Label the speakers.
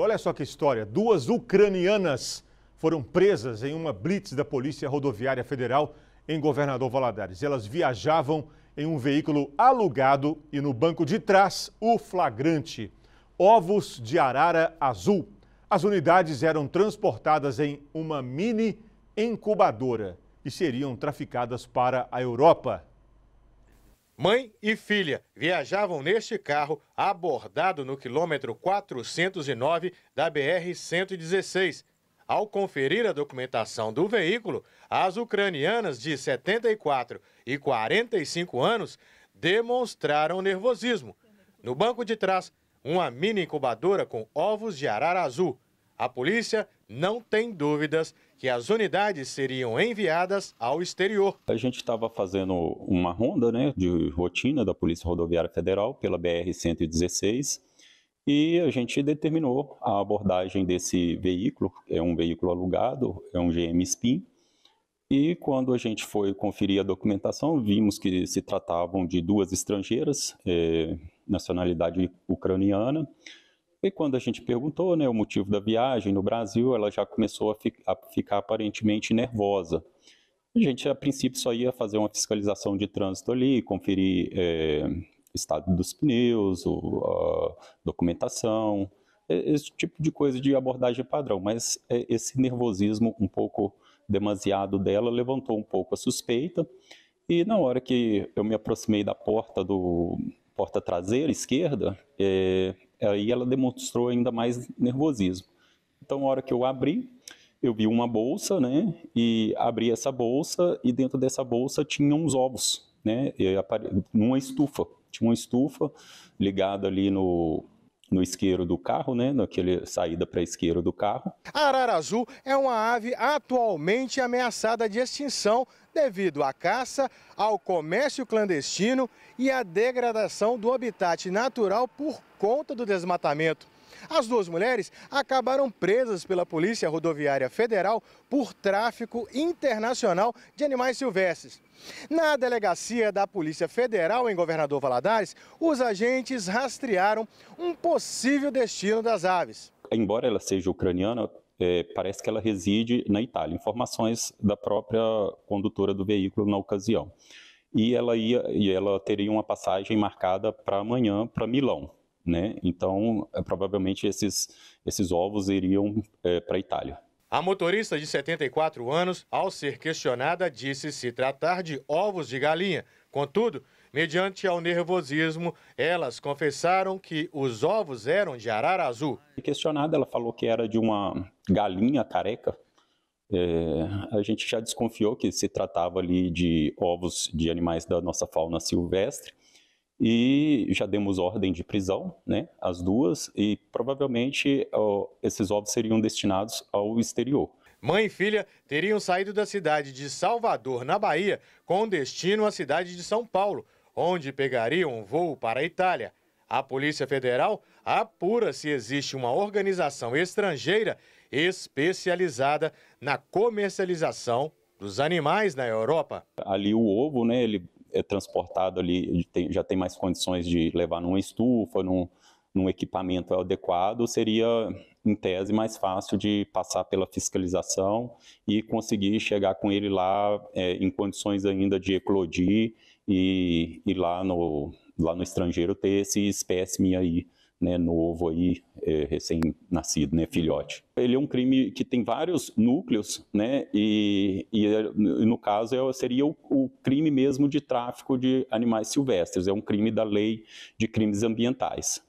Speaker 1: Olha só que história: duas ucranianas foram presas em uma blitz da Polícia Rodoviária Federal em Governador Valadares. Elas viajavam em um veículo alugado e no banco de trás o flagrante. Ovos de arara azul. As unidades eram transportadas em uma mini incubadora e seriam traficadas para a Europa. Mãe e filha viajavam neste carro abordado no quilômetro 409 da BR-116. Ao conferir a documentação do veículo, as ucranianas de 74 e 45 anos demonstraram nervosismo. No banco de trás, uma mini incubadora com ovos de arara azul. A polícia não tem dúvidas que as unidades seriam
Speaker 2: enviadas ao exterior. A gente estava fazendo uma ronda né, de rotina da Polícia Rodoviária Federal pela BR-116 e a gente determinou a abordagem desse veículo, é um veículo alugado, é um GM Spin, e quando a gente foi conferir a documentação, vimos que se tratavam de duas estrangeiras, é, nacionalidade ucraniana, e quando a gente perguntou né, o motivo da viagem no Brasil, ela já começou a, fi a ficar aparentemente nervosa. A hum. gente, a princípio, só ia fazer uma fiscalização de trânsito ali, conferir é, estado dos pneus, o, a documentação, esse tipo de coisa de abordagem padrão. Mas é, esse nervosismo um pouco demasiado dela levantou um pouco a suspeita. E na hora que eu me aproximei da porta do porta traseira esquerda, é, Aí ela demonstrou ainda mais nervosismo. Então, a hora que eu abri, eu vi uma bolsa, né? E abri essa bolsa e dentro dessa bolsa tinha uns ovos, né? Numa estufa, tinha uma estufa ligada ali no no isqueiro do carro, né, naquele saída para isqueiro do carro.
Speaker 1: A arara azul é uma ave atualmente ameaçada de extinção devido à caça, ao comércio clandestino e à degradação do habitat natural por conta do desmatamento. As duas mulheres acabaram presas pela Polícia Rodoviária Federal por tráfico internacional de animais silvestres. Na delegacia da Polícia Federal, em Governador Valadares, os agentes rastrearam um possível destino das aves.
Speaker 2: Embora ela seja ucraniana, é, parece que ela reside na Itália. Informações da própria condutora do veículo na ocasião. E ela, ia, e ela teria uma passagem marcada para amanhã para Milão né? Então, eh, provavelmente esses, esses ovos iriam é, eh, para a Itália.
Speaker 1: A motorista de 74 anos, ao ser questionada, disse se tratar de ovos de galinha. Contudo, mediante ao
Speaker 2: nervosismo, elas confessaram que os ovos eram de arara azul. Questionada, ela falou que era de uma galinha careca. É, a gente já desconfiou que se tratava ali de ovos de animais da nossa fauna silvestre e já demos ordem de prisão, né, as duas, e provavelmente ó, esses ovos seriam destinados ao exterior.
Speaker 1: Mãe e filha teriam saído da cidade de Salvador, na Bahia, com destino à cidade de São Paulo, onde pegariam um voo para a Itália. A Polícia Federal apura se existe uma organização estrangeira especializada na comercialização dos animais na Europa.
Speaker 2: Ali o ovo, né, ele é transportado ali, tem, já tem mais condições de levar numa estufa, num, num equipamento adequado, seria, em tese, mais fácil de passar pela fiscalização e conseguir chegar com ele lá é, em condições ainda de eclodir e, e lá, no, lá no estrangeiro ter esse espécime aí né, novo aí, é, recém-nascido, né, filhote. Ele é um crime que tem vários núcleos, né, e, e no caso é, seria o, o, crime mesmo de tráfico de animais silvestres, é um crime da lei de crimes ambientais.